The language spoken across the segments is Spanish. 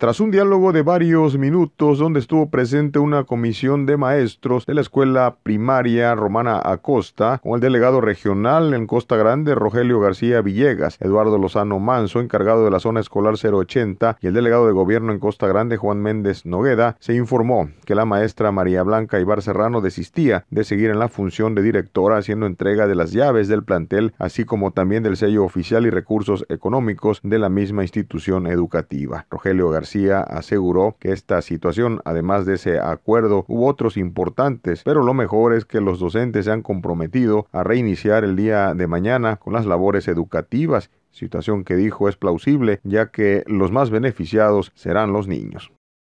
Tras un diálogo de varios minutos donde estuvo presente una comisión de maestros de la escuela primaria Romana Acosta, con el delegado regional en Costa Grande Rogelio García Villegas, Eduardo Lozano Manso, encargado de la zona escolar 080, y el delegado de gobierno en Costa Grande Juan Méndez Nogueda, se informó que la maestra María Blanca Ibar Serrano desistía de seguir en la función de directora haciendo entrega de las llaves del plantel, así como también del sello oficial y recursos económicos de la misma institución educativa. Rogelio García aseguró que esta situación, además de ese acuerdo, hubo otros importantes, pero lo mejor es que los docentes se han comprometido a reiniciar el día de mañana con las labores educativas, situación que dijo es plausible, ya que los más beneficiados serán los niños.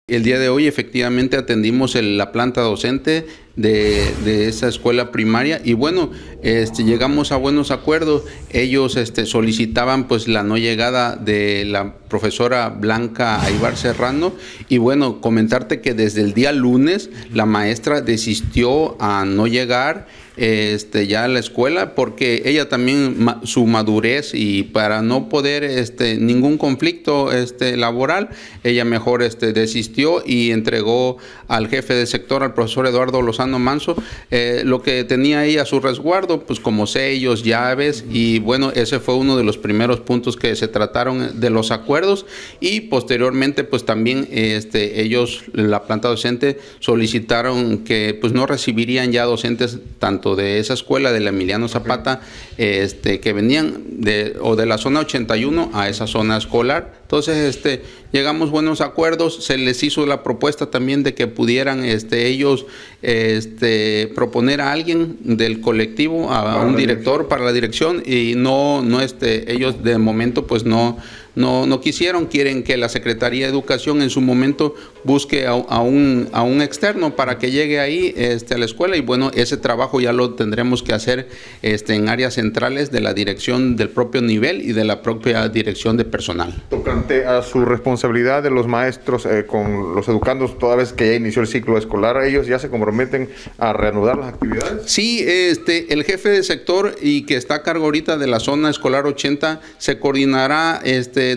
El día de hoy efectivamente atendimos la planta docente de, esa escuela primaria y bueno, este, llegamos a buenos acuerdos. Ellos este, solicitaban pues la no llegada de la profesora Blanca Aibar Serrano y bueno, comentarte que desde el día lunes la maestra desistió a no llegar este, ya a la escuela porque ella también su madurez y para no poder este, ningún conflicto este, laboral, ella mejor este, desistió y entregó al jefe de sector, al profesor Eduardo Lozano, Manso, eh, lo que tenía ahí a su resguardo, pues como sellos, llaves, y bueno, ese fue uno de los primeros puntos que se trataron de los acuerdos y posteriormente pues también este, ellos, la planta docente, solicitaron que pues no recibirían ya docentes tanto de esa escuela la Emiliano Zapata, este, que venían de, o de la zona 81 a esa zona escolar entonces, este, llegamos buenos acuerdos, se les hizo la propuesta también de que pudieran este, ellos este, proponer a alguien del colectivo, a, un director para la dirección y no, no este, ellos de momento pues no, no, no quisieron, quieren que la Secretaría de Educación en su momento busque a, un, a un externo para que llegue ahí este, a la escuela y bueno, ese trabajo ya lo tendremos que hacer este, en áreas centrales de la dirección del propio nivel y de la propia dirección de personal. Tocante a su responsabilidad de los maestros eh, con los educandos, toda vez que ya inició el ciclo escolar, ellos ya se comprometen a reanudar las actividades. Sí, este, el jefe de sector y que está a cargo ahorita de la zona escolar 80 se coordinará este,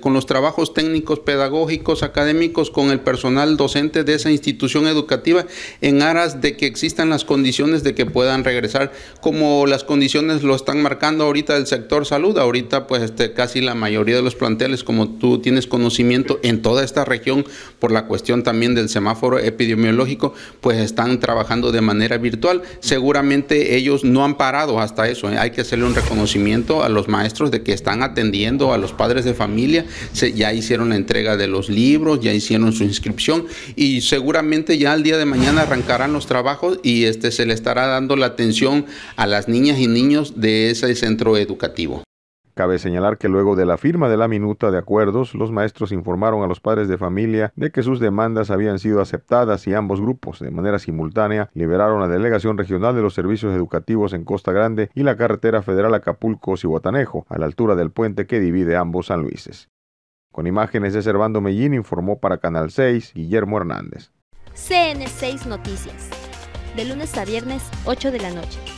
con los trabajos técnicos, pedagógicos, académicos, con el personal docente de esa institución educativa en aras de que existan las condiciones de que puedan regresar, como las condiciones lo están marcando ahorita del sector salud. Ahorita pues este, casi la mayoría de los planteles, como tú tienes conocimiento en toda esta región por la cuestión también del semáforo epidemiológico, pues están trabajando de manera virtual. Seguramente ellos no han parado hasta eso. ¿eh? Hay que hacerle un reconocimiento a los maestros de que están atendiendo a los padres de familia ya hicieron la entrega de los libros, ya hicieron su inscripción y seguramente ya al día de mañana arrancarán los trabajos y este, se le estará dando la atención a las niñas y niños de ese centro educativo. Cabe señalar que luego de la firma de la minuta de acuerdos, los maestros informaron a los padres de familia de que sus demandas habían sido aceptadas y ambos grupos, de manera simultánea, liberaron la Delegación Regional de los Servicios Educativos en Costa Grande y la Carretera Federal Acapulco-Cihuatanejo, a la altura del puente que divide ambos San Luises. Con imágenes de Servando Mellín informó para Canal 6 Guillermo Hernández. CN6 Noticias, de lunes a viernes, 8 de la noche.